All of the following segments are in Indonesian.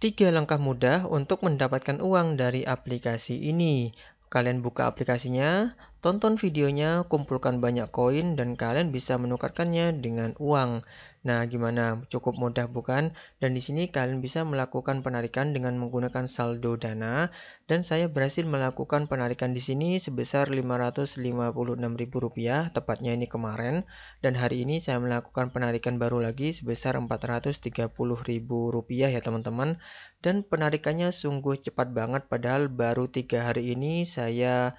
Tiga langkah mudah untuk mendapatkan uang dari aplikasi ini. Kalian buka aplikasinya, Tonton videonya, kumpulkan banyak koin, dan kalian bisa menukarkannya dengan uang. Nah, gimana? Cukup mudah bukan? Dan di sini kalian bisa melakukan penarikan dengan menggunakan saldo dana. Dan saya berhasil melakukan penarikan di sini sebesar Rp556.000, tepatnya ini kemarin. Dan hari ini saya melakukan penarikan baru lagi sebesar Rp430.000 ya teman-teman. Dan penarikannya sungguh cepat banget padahal baru tiga hari ini saya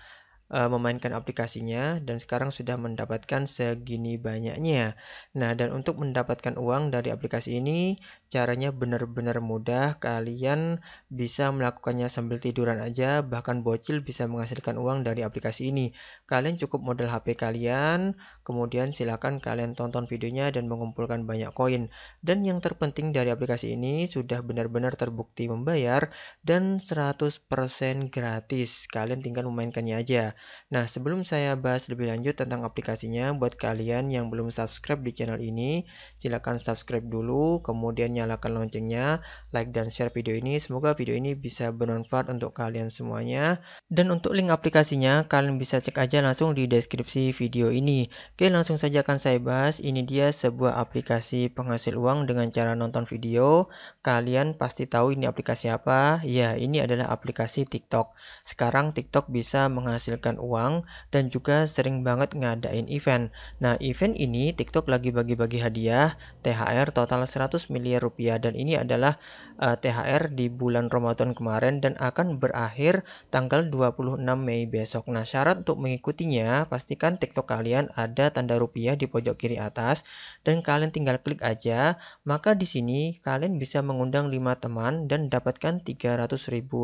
uh, memainkan aplikasinya dan sekarang sudah mendapatkan segini banyaknya. Nah, dan untuk mendapatkan uang dari aplikasi ini, caranya benar-benar mudah. Kalian bisa melakukannya sambil tiduran aja, bahkan bocil bisa menghasilkan uang dari aplikasi ini. Kalian cukup modal HP kalian, kemudian silakan kalian tonton videonya dan mengumpulkan banyak koin. Dan yang terpenting dari aplikasi ini sudah benar-benar terbukti membayar dan 100% gratis. Kalian tinggal memainkannya aja. Nah, sebelum saya bahas lebih lanjut tentang aplikasinya, buat kalian yang belum subscribe di channel ini, silahkan subscribe dulu, kemudian nyalakan loncengnya, like dan share video ini. Semoga video ini bisa bermanfaat untuk kalian semuanya. Dan untuk link aplikasinya, kalian bisa cek aja langsung di deskripsi video ini. Oke, langsung saja akan saya bahas. Ini dia sebuah aplikasi penghasil uang dengan cara nonton video. Kalian pasti tahu ini aplikasi apa? Ya, ini adalah aplikasi TikTok. Sekarang TikTok bisa menghasilkan memberikan uang dan juga sering banget ngadain event. Nah, event ini TikTok lagi bagi-bagi hadiah THR total 100 miliar rupiah dan ini adalah uh, eh, THR di bulan Ramadan kemarin dan akan berakhir tanggal 26 Mei besok. Nah, syarat untuk mengikutinya pastikan TikTok kalian ada tanda rupiah di pojok kiri atas dan kalian tinggal klik aja. Maka di sini kalian bisa mengundang 5 teman dan dapatkan 300.000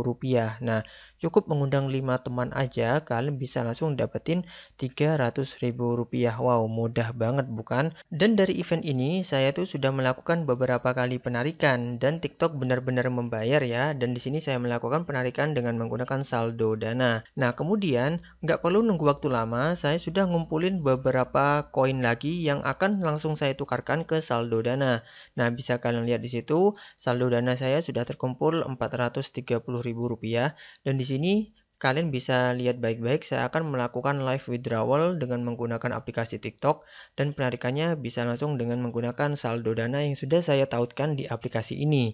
rupiah. Nah, cukup mengundang 5 teman aja kalian bisa langsung dapetin 300 ribu rupiah wow mudah banget bukan dan dari event ini saya tuh sudah melakukan beberapa kali penarikan dan tiktok benar-benar membayar ya dan di sini saya melakukan penarikan dengan menggunakan saldo dana nah kemudian nggak perlu nunggu waktu lama saya sudah ngumpulin beberapa koin lagi yang akan langsung saya tukarkan ke saldo dana nah bisa kalian lihat di situ saldo dana saya sudah terkumpul 430 ribu rupiah dan di sini kalian bisa lihat baik-baik saya akan melakukan live withdrawal dengan menggunakan aplikasi TikTok dan penarikannya bisa langsung dengan menggunakan saldo dana yang sudah saya tautkan di aplikasi ini.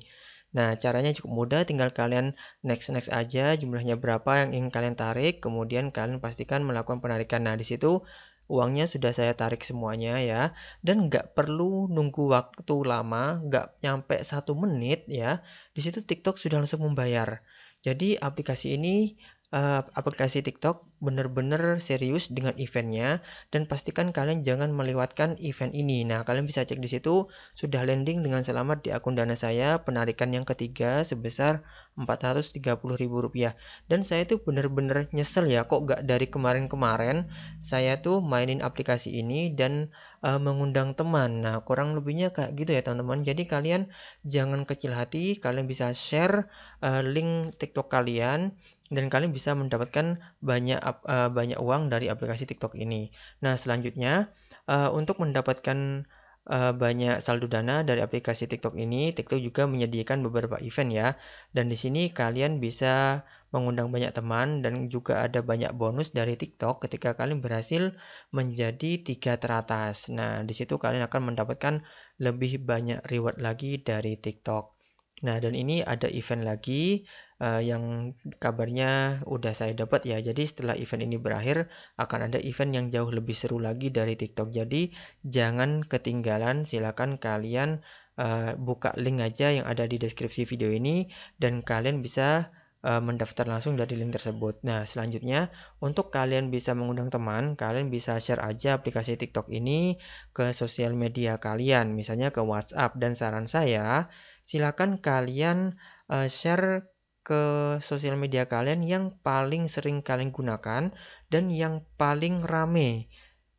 Nah, caranya cukup mudah, tinggal kalian next-next aja jumlahnya berapa yang ingin kalian tarik, kemudian kalian pastikan melakukan penarikan. Nah, di situ uangnya sudah saya tarik semuanya ya dan nggak perlu nunggu waktu lama nggak nyampe satu menit ya di situ TikTok sudah langsung membayar jadi aplikasi ini uh, aplikasi TikTok benar-benar serius dengan eventnya dan pastikan kalian jangan melewatkan event ini. Nah, kalian bisa cek di situ sudah landing dengan selamat di akun Dana saya penarikan yang ketiga sebesar Rp430.000 dan saya tuh benar-benar nyesel ya kok gak dari kemarin-kemarin saya tuh mainin aplikasi ini dan uh, mengundang teman nah kurang lebihnya kayak gitu ya teman-teman jadi kalian jangan kecil hati kalian bisa share uh, link tiktok kalian dan kalian bisa mendapatkan banyak uh, banyak uang dari aplikasi TikTok ini. Nah, selanjutnya uh, untuk mendapatkan uh, banyak saldo dana dari aplikasi TikTok ini, TikTok juga menyediakan beberapa event ya. Dan di sini kalian bisa mengundang banyak teman dan juga ada banyak bonus dari TikTok ketika kalian berhasil menjadi tiga teratas. Nah, di situ kalian akan mendapatkan lebih banyak reward lagi dari TikTok. Nah, dan ini ada event lagi uh, yang kabarnya udah saya dapat ya. Jadi setelah event ini berakhir akan ada event yang jauh lebih seru lagi dari TikTok. Jadi jangan ketinggalan, silakan kalian uh, buka link aja yang ada di deskripsi video ini dan kalian bisa eh, mendaftar langsung dari link tersebut. Nah, selanjutnya untuk kalian bisa mengundang teman, kalian bisa share aja aplikasi TikTok ini ke sosial media kalian, misalnya ke WhatsApp dan saran saya silakan kalian uh, share ke sosial media kalian yang paling sering kalian gunakan dan yang paling rame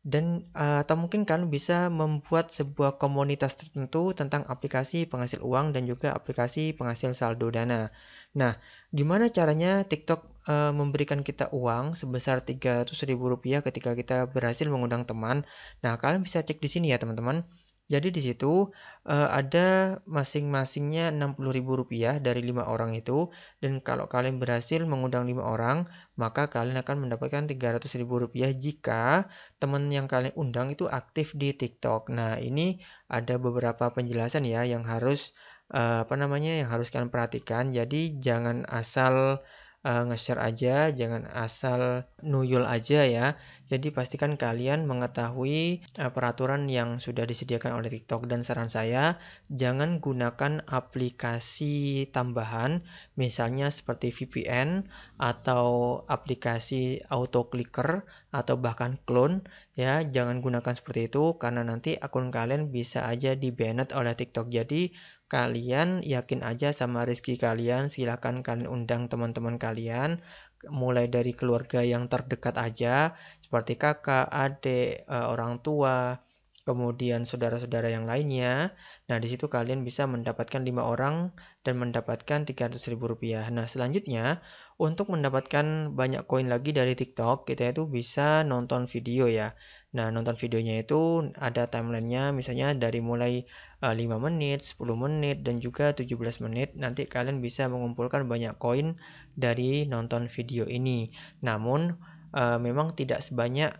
dan uh, atau mungkin kalian bisa membuat sebuah komunitas tertentu tentang aplikasi penghasil uang dan juga aplikasi penghasil saldo dana. Nah, gimana caranya TikTok uh, memberikan kita uang sebesar Rp300.000 ketika kita berhasil mengundang teman? Nah, kalian bisa cek di sini ya, teman-teman. Jadi di situ uh, ada masing-masingnya Rp60.000 dari lima orang itu dan kalau kalian berhasil mengundang lima orang, maka kalian akan mendapatkan Rp300.000 jika teman yang kalian undang itu aktif di TikTok. Nah, ini ada beberapa penjelasan ya yang harus uh, apa namanya yang harus kalian perhatikan. Jadi jangan asal uh, nge-share aja, jangan asal nuyul aja ya. Jadi pastikan kalian mengetahui uh, peraturan yang sudah disediakan oleh TikTok dan saran saya jangan gunakan aplikasi tambahan misalnya seperti VPN atau aplikasi auto clicker atau bahkan clone ya jangan gunakan seperti itu karena nanti akun kalian bisa aja dibanned oleh TikTok jadi kalian yakin aja sama rezeki kalian silahkan kalian undang teman-teman kalian mulai dari keluarga yang terdekat aja seperti kakak, adik, eh, orang tua, kemudian saudara-saudara yang lainnya. Nah, di situ kalian bisa mendapatkan lima orang dan mendapatkan rp rupiah Nah, selanjutnya untuk mendapatkan banyak koin lagi dari TikTok, kita gitu ya, itu bisa nonton video ya. Nah, nonton videonya itu ada timelinenya, misalnya dari mulai 5 eh, menit, 10 menit, dan juga 17 menit. Nanti kalian bisa mengumpulkan banyak koin dari nonton video ini. Namun, eh, memang tidak sebanyak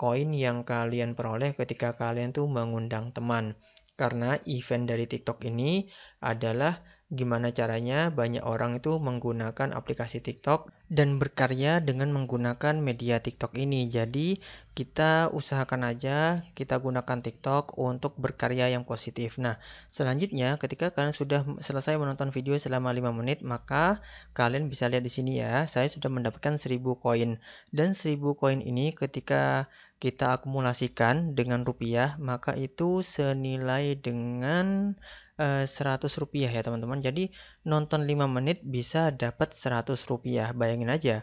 koin yang kalian peroleh ketika kalian tuh mengundang teman. Karena event dari TikTok ini adalah gimana caranya banyak orang itu menggunakan aplikasi TikTok dan berkarya dengan menggunakan media TikTok ini. Jadi, kita usahakan aja kita gunakan TikTok untuk berkarya yang positif. Nah, selanjutnya ketika kalian sudah selesai menonton video selama 5 menit, maka kalian bisa lihat di sini ya, saya sudah mendapatkan 1000 koin. Dan 1000 koin ini ketika kita akumulasikan dengan rupiah, maka itu senilai dengan 100 eh, rupiah ya teman-teman. Jadi nonton 5 menit bisa dapat 100 rupiah. Bayangin aja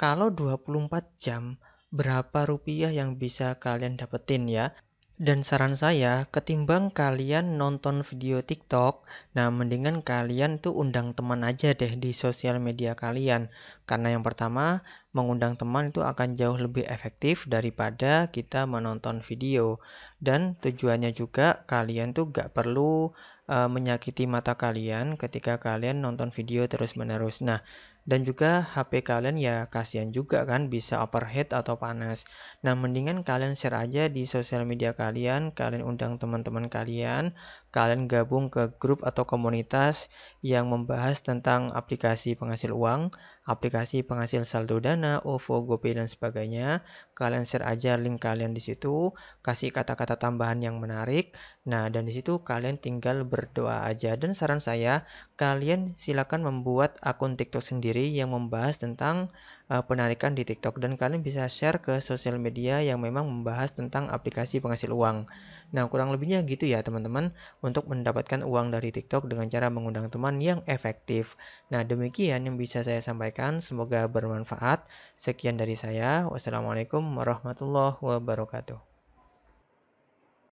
kalau 24 jam berapa rupiah yang bisa kalian dapetin ya. Dan saran saya, ketimbang kalian nonton video TikTok, nah mendingan kalian tuh undang teman aja deh di sosial media kalian. Karena yang pertama, mengundang teman itu akan jauh lebih efektif daripada kita menonton video. Dan tujuannya juga kalian tuh gak perlu e, menyakiti mata kalian ketika kalian nonton video terus-menerus. Nah, dan juga HP kalian ya kasihan juga kan bisa overheat atau panas. Nah, mendingan kalian share aja di sosial media kalian, kalian undang teman-teman kalian, kalian gabung ke grup atau komunitas yang membahas tentang aplikasi penghasil uang, aplikasi penghasil saldo dana, OVO, GoPay, dan sebagainya. Kalian share aja link kalian di situ, kasih kata-kata tambahan yang menarik. Nah, dan di situ kalian tinggal berdoa aja. Dan saran saya, kalian silakan membuat akun TikTok sendiri yang membahas tentang uh, penarikan di TikTok dan kalian bisa share ke sosial media yang memang membahas tentang aplikasi penghasil uang. Nah, kurang lebihnya gitu ya teman-teman untuk mendapatkan uang dari TikTok dengan cara mengundang teman yang efektif. Nah, demikian yang bisa saya sampaikan, semoga bermanfaat. Sekian dari saya. Wassalamualaikum warahmatullahi wabarakatuh.